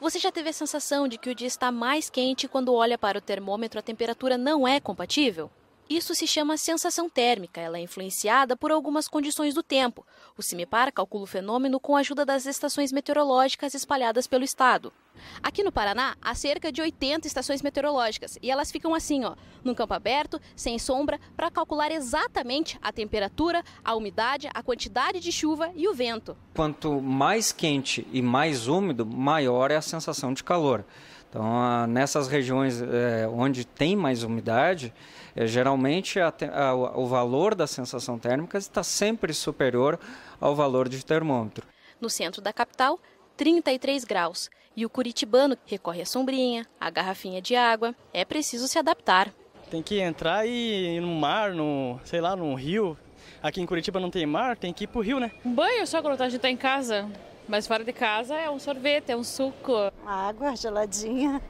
Você já teve a sensação de que o dia está mais quente e quando olha para o termômetro a temperatura não é compatível? Isso se chama sensação térmica. Ela é influenciada por algumas condições do tempo. O CIMEPAR calcula o fenômeno com a ajuda das estações meteorológicas espalhadas pelo estado. Aqui no Paraná, há cerca de 80 estações meteorológicas e elas ficam assim, ó, num campo aberto, sem sombra, para calcular exatamente a temperatura, a umidade, a quantidade de chuva e o vento. Quanto mais quente e mais úmido, maior é a sensação de calor. Então, nessas regiões é, onde tem mais umidade, é, geralmente a, a, o valor da sensação térmica está sempre superior ao valor de termômetro. No centro da capital, 33 graus. E o curitibano recorre à sombrinha, à garrafinha de água. É preciso se adaptar. Tem que entrar e ir no mar, no, sei lá, num rio. Aqui em Curitiba não tem mar, tem que ir pro rio, né? Um banho só quando a gente tá em casa. Mas fora de casa é um sorvete, é um suco. Água geladinha.